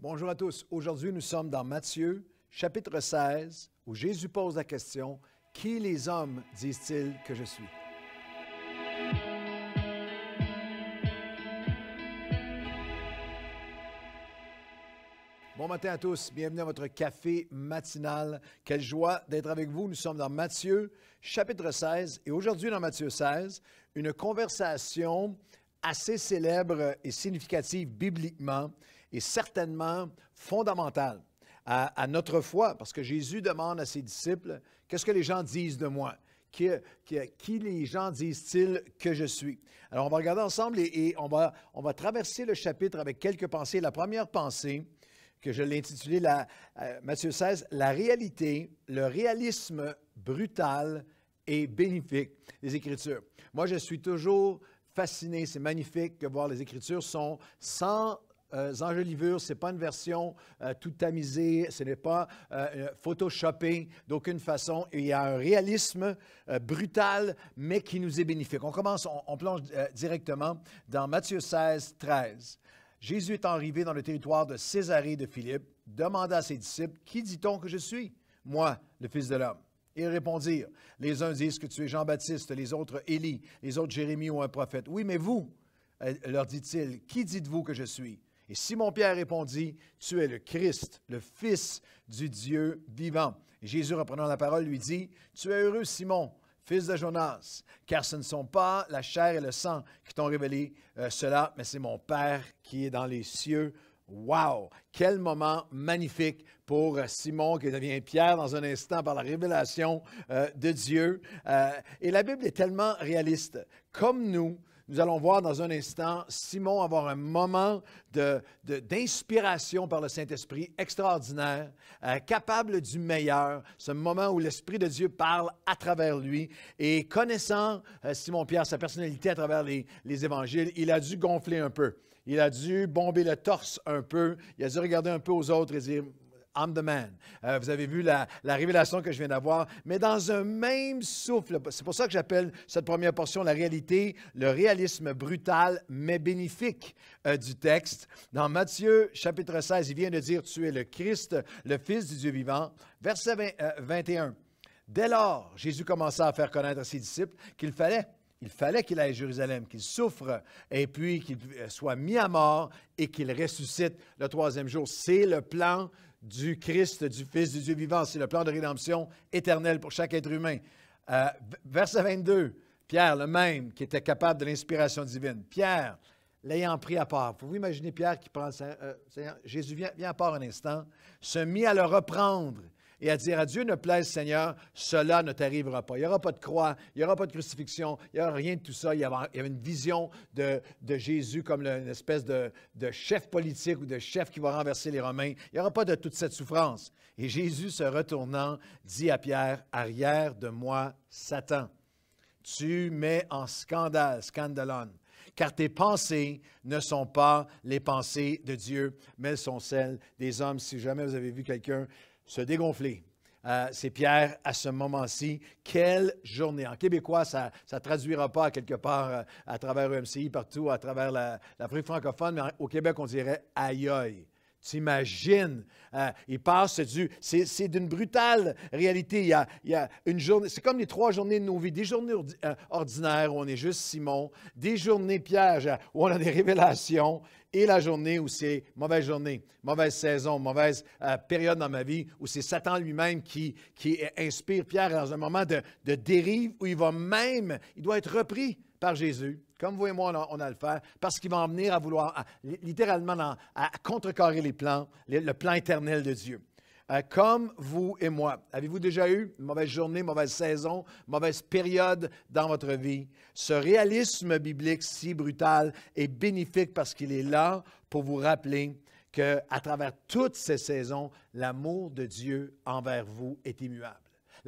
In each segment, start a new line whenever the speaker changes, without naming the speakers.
Bonjour à tous. Aujourd'hui, nous sommes dans Matthieu, chapitre 16, où Jésus pose la question Qui les hommes disent-ils que je suis Bon matin à tous, bienvenue à votre café matinal. Quelle joie d'être avec vous. Nous sommes dans Matthieu chapitre 16 et aujourd'hui dans Matthieu 16, une conversation assez célèbre et significative bibliquement est certainement fondamentale à, notre foi, parce que Jésus demande à ses disciples, qu'est-ce que les gens disent de moi? Qui, les gens disent-ils que je suis? Alors, on va regarder ensemble et, on, va, on va traverser le chapitre avec quelques pensées. La première pensée, que je l'ai intitulée la, euh, Matthieu 16, La réalité, le réalisme brutal et bénéfique des Écritures. Moi, je suis toujours fasciné, c'est magnifique de voir les Écritures sont sans euh, enjolivures, ce n'est pas une version toute euh, tout tamisée, ce n'est pas euh, euh d'aucune façon. Il y a un réalisme euh, brutal, mais qui nous est bénéfique. On commence, on, plonge directement dans Matthieu 16, 13. Jésus est arrivé dans le territoire de Césarée de Philippe, demanda à ses disciples, Qui dit-on que je suis Moi, le Fils de l'homme. Ils répondirent, Les uns disent que tu es Jean-Baptiste, les autres Élie, les autres Jérémie ou un prophète. Oui, mais vous, leur dit-il, qui dites-vous que je suis et Simon-Pierre répondit, Tu es le Christ, le Fils du Dieu vivant. Jésus, reprenant la parole, lui dit, Tu es heureux, Simon, fils de Jonas, car ce ne sont pas la chair et le sang qui t'ont révélé euh, cela, mais c'est mon Père qui est dans les cieux. Wow! Quel moment magnifique pour euh, Simon qui devient Pierre dans un instant par la révélation euh, de Dieu. et la Bible est tellement réaliste. Comme nous, nous allons voir dans un instant Simon avoir un moment d'inspiration par le Saint-Esprit extraordinaire, euh, capable du meilleur, ce moment où l'Esprit de Dieu parle à travers lui. Et connaissant euh, Simon-Pierre, sa personnalité à travers les, les évangiles, il a dû gonfler un peu. Il a dû bomber le torse un peu. Il a dû regarder un peu aux autres et dire I'm man. Euh, vous avez vu la, révélation que je viens d'avoir, mais dans un même souffle. C'est pour ça que j'appelle cette première portion la réalité, le réalisme brutal mais bénéfique euh, du texte. Dans Matthieu chapitre 16, il vient de dire, tu es le Christ, le Fils du Dieu vivant. Verset 21. Euh, Dès lors, Jésus commença à faire connaître à ses disciples qu'il fallait il fallait qu'il aille à Jérusalem, qu'il souffre et puis qu'il soit mis à mort et qu'il ressuscite le troisième jour. C'est le plan du Christ, du Fils du Dieu vivant. C'est le plan de rédemption éternel pour chaque être humain. Euh, verset 22, Pierre, le même, qui était capable de l'inspiration divine. Pierre, l'ayant pris à part. Vous imaginez Pierre qui prend. Euh, Jésus vient, vient à part un instant, se mit à le reprendre et à dire à Dieu ne plaise Seigneur, cela ne t'arrivera pas. Il n'y aura pas de croix, il n'y aura pas de crucifixion, il n'y aura rien de tout ça. Il y avait, une vision de, Jésus comme une espèce de, de, chef politique ou de chef qui va renverser les Romains. Il n'y aura pas de toute cette souffrance. Et Jésus, se retournant, dit à Pierre, arrière de moi, Satan. Tu mets en scandale, scandalone, car tes pensées ne sont pas les pensées de Dieu, mais elles sont celles des hommes. Si jamais vous avez vu quelqu'un se dégonfler. Euh, c'est Pierre à ce moment-ci. Quelle journée! En québécois, ça ne traduira pas quelque part euh, à travers EMCI, partout, à travers la la, francophone, mais au Québec, on dirait aïe aïe. T'imagines, hein? il passe du. C'est, d'une brutale réalité. Il y a, une journée. C'est comme les trois journées de nos vies. Des journées euh, ordinaires où on est juste Simon, des journées pièges hein, où on a des révélations, et la journée où c'est mauvaise journée, mauvaise saison, mauvaise euh, période dans ma vie, où c'est Satan lui-même qui, qui inspire Pierre dans un moment de, de dérive où il va même, il doit être repris par Jésus, comme vous et moi, on a, le faire, parce qu'il va en venir à vouloir, littéralement, à, contrecarrer les plans, le plan éternel de Dieu. Euh, comme vous et moi, avez-vous déjà eu une mauvaise journée, mauvaise saison, mauvaise période dans votre vie? Ce réalisme biblique si brutal est bénéfique parce qu'il est là pour vous rappeler qu'à travers toutes ces saisons, l'amour de Dieu envers vous est immuable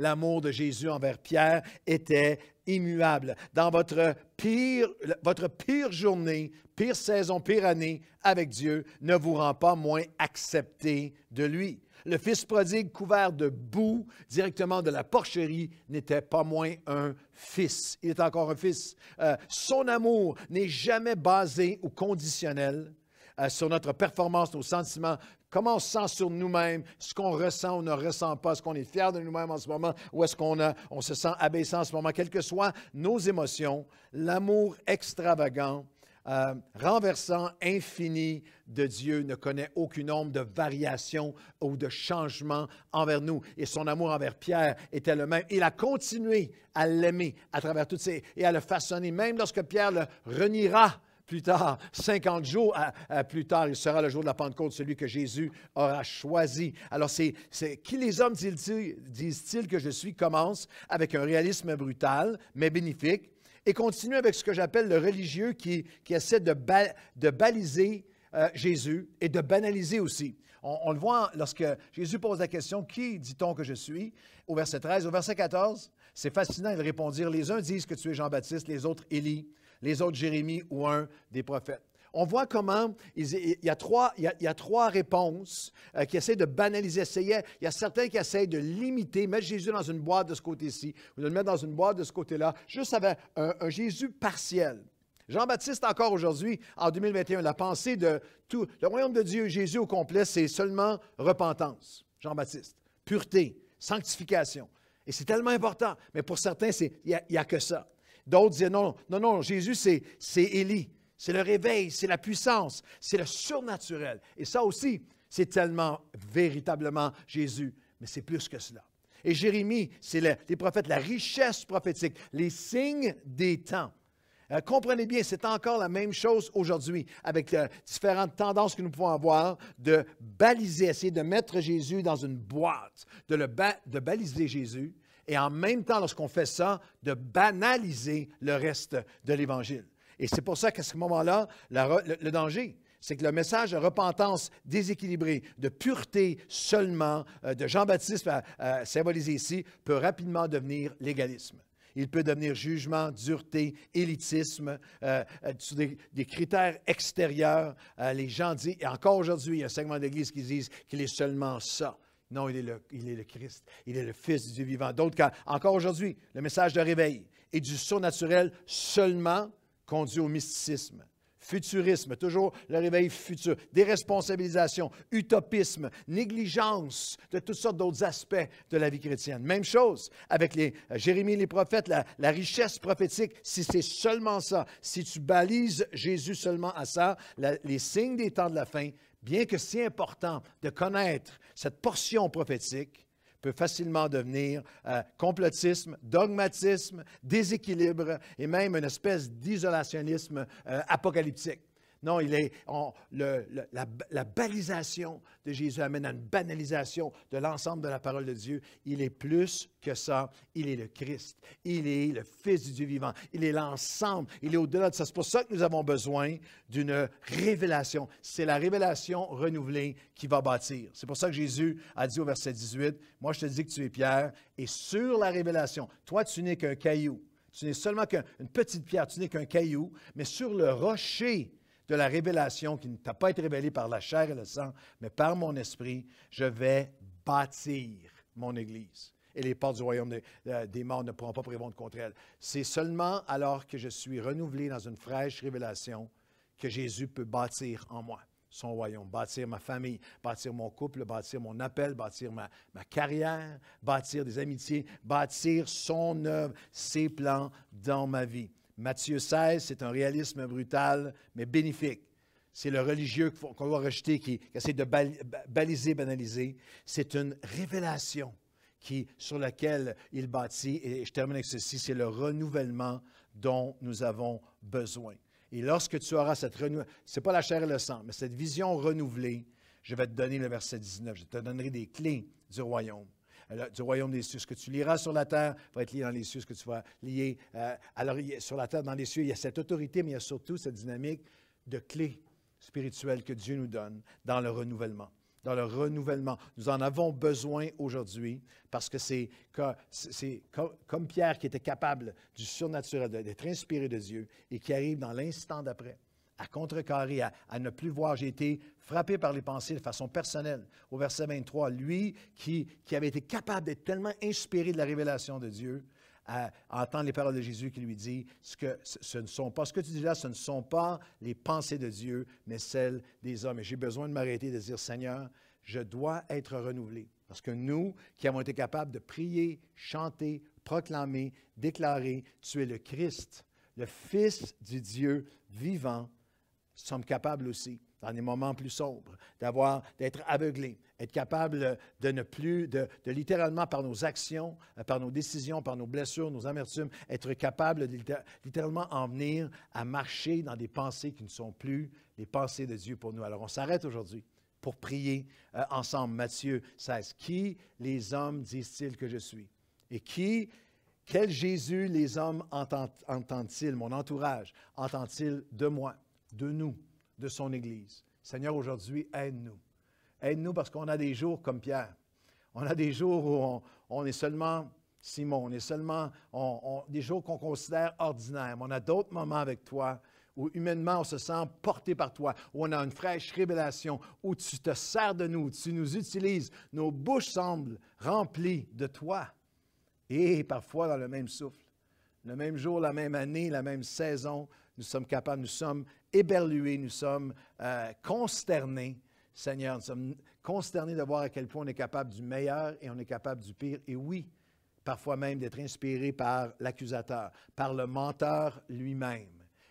l'amour de Jésus envers Pierre était immuable. Dans votre pire, votre pire journée, pire saison, pire année avec Dieu ne vous rend pas moins accepté de lui. Le fils prodigue couvert de boue directement de la porcherie n'était pas moins un fils. Il est encore un fils. Euh, son amour n'est jamais basé ou conditionnel euh, sur notre performance, nos sentiments Comment on se sent sur nous-mêmes, ce qu'on ressent ou ne ressent pas, ce qu'on est fier de nous-mêmes en ce moment, ou est-ce qu'on on se sent abaissant en ce moment, quelles que soient nos émotions, l'amour extravagant, euh, renversant, infini de Dieu ne connaît aucune ombre de variation ou de changement envers nous. Et son amour envers Pierre était le même. Il a continué à l'aimer à travers toutes ces... et à le façonner, même lorsque Pierre le reniera plus tard, 50 jours à, plus tard, il sera le jour de la Pentecôte, celui que Jésus aura choisi. Alors, c'est, qui les hommes disent-ils que je suis commence avec un réalisme brutal, mais bénéfique, et continue avec ce que j'appelle le religieux qui, essaie de, de baliser euh, Jésus et de banaliser aussi. On, le voit lorsque Jésus pose la question Qui dit-on que je suis au verset 13. Au verset 14, c'est fascinant, de répondre, Les uns disent que tu es Jean-Baptiste, les autres Élie les autres Jérémie ou un des prophètes. On voit comment il, y a trois, il, y trois réponses euh, qui essaient de banaliser. Il y a certains qui essayent de limiter, mettre Jésus dans une boîte de ce côté-ci, ou de le mettre dans une boîte de ce côté-là, juste avec un, Jésus partiel. Jean-Baptiste, encore aujourd'hui, en 2021, la pensée de tout. Le royaume de Dieu, Jésus au complet, c'est seulement repentance, Jean-Baptiste, pureté, sanctification. Et c'est tellement important. Mais pour certains, il n'y a, que ça. D'autres disaient non, non, non, Jésus, c'est Élie. C'est le réveil, c'est la puissance, c'est le surnaturel. Et ça aussi, c'est tellement véritablement Jésus, mais c'est plus que cela. Et Jérémie, c'est les prophètes, la richesse prophétique, les signes des temps. Euh, comprenez bien, c'est encore la même chose aujourd'hui, avec euh, différentes tendances que nous pouvons avoir de baliser, essayer de mettre Jésus dans une boîte, de, le de baliser Jésus, et en même temps, lorsqu'on fait ça, de banaliser le reste de l'Évangile. Et c'est pour ça qu'à ce moment-là, le, danger, c'est que le message de repentance déséquilibré, de pureté seulement euh, de Jean-Baptiste euh, euh, symbolisé ici, peut rapidement devenir légalisme. Il peut devenir jugement, dureté, élitisme, des, critères extérieurs. les gens disent, et encore aujourd'hui, il y a un segment d'Église qui disent qu'il est seulement ça. Non, il est, le, il est le Christ. Il est le Fils du vivant. D'autres, cas encore aujourd'hui, le message de réveil et du surnaturel seulement conduit au mysticisme futurisme, toujours le réveil futur, déresponsabilisation, utopisme, négligence de toutes sortes d'autres aspects de la vie chrétienne. Même chose avec les euh, Jérémie, les prophètes, la, richesse prophétique, si c'est seulement ça, si tu balises Jésus seulement à ça, les signes des temps de la fin bien que si important de connaître cette portion prophétique, peut facilement devenir euh, complotisme, dogmatisme, déséquilibre et même une espèce d'isolationnisme euh, apocalyptique. Non, il est, la, la, balisation de Jésus amène à une banalisation de l'ensemble de la parole de Dieu. Il est plus que ça. Il est le Christ. Il est le Fils du Dieu vivant. Il est l'ensemble. Il est au-delà de ça. C'est pour ça que nous avons besoin d'une révélation. C'est la révélation renouvelée qui va bâtir. C'est pour ça que Jésus a dit au verset 18, Moi je te dis que tu es Pierre, et sur la révélation, toi tu n'es qu'un caillou. Tu n'es seulement qu'une petite pierre, tu n'es qu'un caillou, mais sur le rocher, de la révélation qui ne t'a pas été révélée par la chair et le sang, mais par mon esprit, je vais bâtir mon Église. Et les portes du royaume euh, des morts ne pourront pas prévendre contre elle. C'est seulement alors que je suis renouvelé dans une fraîche révélation que Jésus peut bâtir en moi son royaume, bâtir ma famille, bâtir mon couple, bâtir mon appel, bâtir ma, ma carrière, bâtir des amitiés, bâtir son œuvre, ses plans dans ma vie. Matthieu 16, c'est un réalisme brutal, mais bénéfique. C'est le religieux qu'on va rejeter, qui, essaie de baliser, banaliser. C'est une révélation sur laquelle il bâtit, et je termine avec ceci, c'est le renouvellement dont nous avons besoin. Et lorsque tu auras cette renouvellement, ce n'est pas la chair et le sang, mais cette vision renouvelée, je vais te donner le verset 19, je te donnerai des clés du royaume. Euh, du royaume des cieux. Ce que tu liras sur la terre va être lié dans les cieux, ce que tu vas lier. Euh, alors, sur la terre, dans les cieux, il y a cette autorité, mais il y a surtout cette dynamique de clé spirituelle que Dieu nous donne dans le renouvellement. Dans le renouvellement. Nous en avons besoin aujourd'hui parce que c'est comme Pierre qui était capable du surnaturel, d'être inspiré de Dieu et qui arrive dans l'instant d'après à contrecarrer, à, ne plus voir. J'ai été frappé par les pensées de façon personnelle. Au verset 23, lui qui, qui avait été capable d'être tellement inspiré de la révélation de Dieu, à, entendre les paroles de Jésus qui lui dit ce que ce ne sont pas, ce que tu dis là, ce ne sont pas les pensées de Dieu, mais celles des hommes. Et j'ai besoin de m'arrêter et de dire, Seigneur, je dois être renouvelé. Parce que nous qui avons été capables de prier, chanter, proclamer, déclarer, tu es le Christ, le Fils du Dieu vivant, sommes capables aussi, dans des moments plus sombres, d'avoir, d'être aveuglés, être capables de ne plus, de, littéralement par nos actions, euh, par nos décisions, par nos blessures, nos amertumes, être capables de littéralement en venir à marcher dans des pensées qui ne sont plus les pensées de Dieu pour nous. Alors on s'arrête aujourd'hui pour prier euh, ensemble. Matthieu 16. Qui les hommes disent-ils que je suis? Et qui, quel Jésus les hommes entendent-ils, mon entourage, entend-ils de moi? de nous, de son Église. Seigneur, aujourd'hui, aide-nous. Aide-nous parce qu'on a des jours comme Pierre. On a des jours où on, est seulement Simon, on est seulement on, des jours qu'on considère ordinaires, on a d'autres moments avec toi où humainement on se sent porté par toi, où on a une fraîche révélation, où tu te sers de nous, tu nous utilises, nos bouches semblent remplies de toi. Et parfois dans le même souffle, le même jour, la même année, la même saison, nous sommes capables, nous sommes éberlués, nous sommes euh, consternés, Seigneur, nous sommes consternés de voir à quel point on est capable du meilleur et on est capable du pire. Et oui, parfois même d'être inspiré par l'accusateur, par le menteur lui-même,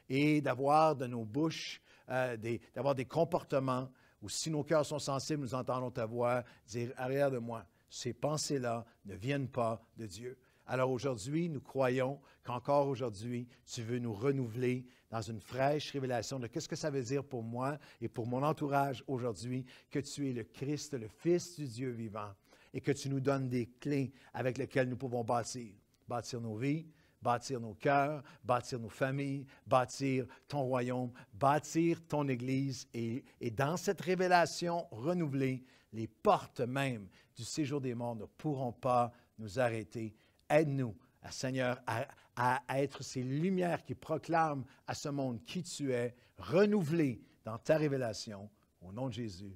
et d'avoir de nos bouches, euh, d'avoir des, des comportements où si nos cœurs sont sensibles, nous entendons ta voix dire arrière de moi, ces pensées-là ne viennent pas de Dieu. Alors aujourd'hui, nous croyons qu'encore aujourd'hui, tu veux nous renouveler dans une fraîche révélation de qu'est-ce que ça veut dire pour moi et pour mon entourage aujourd'hui que tu es le Christ, le Fils du Dieu vivant et que tu nous donnes des clés avec lesquelles nous pouvons bâtir, bâtir nos vies, bâtir nos cœurs, bâtir nos familles, bâtir ton royaume, bâtir ton Église et, et dans cette révélation renouvelée, les portes même du séjour des morts ne pourront pas nous arrêter Aide-nous, Seigneur, à, être ces lumières qui proclament à ce monde qui tu es, renouvelé dans ta révélation. Au nom de Jésus,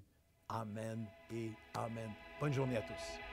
Amen et Amen. Bonne journée à tous.